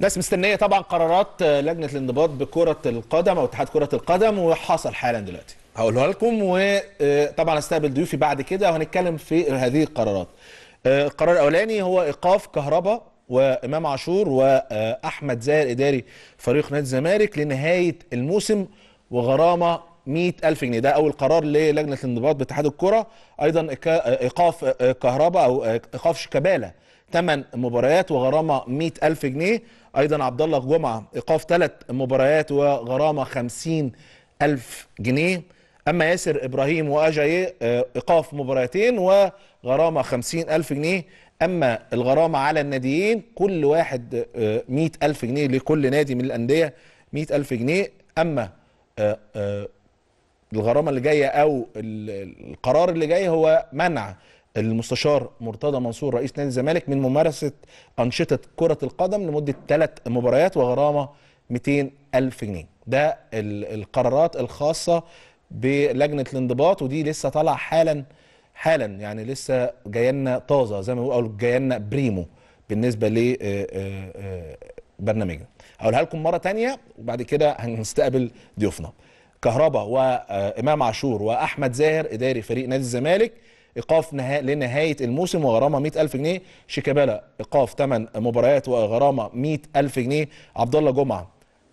ناس مستنيه طبعا قرارات آه، لجنه الانضباط بكره القدم او اتحاد كره القدم وحصل حالا دلوقتي هقولها لكم وطبعا آه، هستقبل ضيوفي بعد كده وهنتكلم في هذه القرارات آه، القرار الاولاني هو ايقاف كهربا وامام عاشور واحمد زاهر اداري فريق نادي الزمالك لنهايه الموسم وغرامه 100000 جنيه ده اول قرار للجنه الانضباط باتحاد الكره ايضا ايقاف كهربا او ايقاف شيكابالا 8 مباريات وغرامه 100000 جنيه ايضا عبد الله جمعه ايقاف 3 مباريات وغرامه 50000 جنيه اما ياسر ابراهيم واجاي آه، ايقاف مباراتين وغرامه 50000 جنيه اما الغرامه على الناديين كل واحد 100000 آه، جنيه لكل نادي من الانديه 100000 جنيه اما آه، الغرامه اللي جايه او القرار اللي جاي هو منع المستشار مرتضى منصور رئيس نادي الزمالك من ممارسه انشطه كره القدم لمده ثلاث مباريات وغرامه 200 ألف جنيه ده القرارات الخاصة بلجنة الانضباط ودي لسه طالعة حالا حالا يعني لسه جايلنا طازة زي ما بيقولوا جايلنا بريمو بالنسبة ل برنامجنا هقولها لكم مرة ثانيه وبعد كده هنستقبل ضيوفنا كهربا وإمام عاشور وأحمد زاهر إداري فريق نادي الزمالك ايقاف نها... لنهايه الموسم وغرامه 100000 جنيه شيكابالا ايقاف 8 مباريات وغرامه 100000 جنيه عبد الله جمعه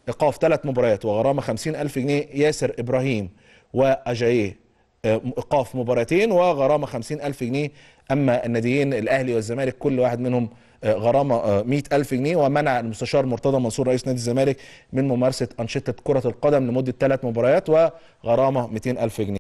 ايقاف 3 مباريات وغرامه 50000 جنيه ياسر ابراهيم واجاييه آه، ايقاف مباراتين وغرامه 50000 جنيه اما الناديين الاهلي والزمالك كل واحد منهم آه، غرامه 100000 آه، جنيه ومنع المستشار مرتضى منصور رئيس نادي الزمالك من ممارسه انشطه كره القدم لمده ثلاث مباريات وغرامه 200000 جنيه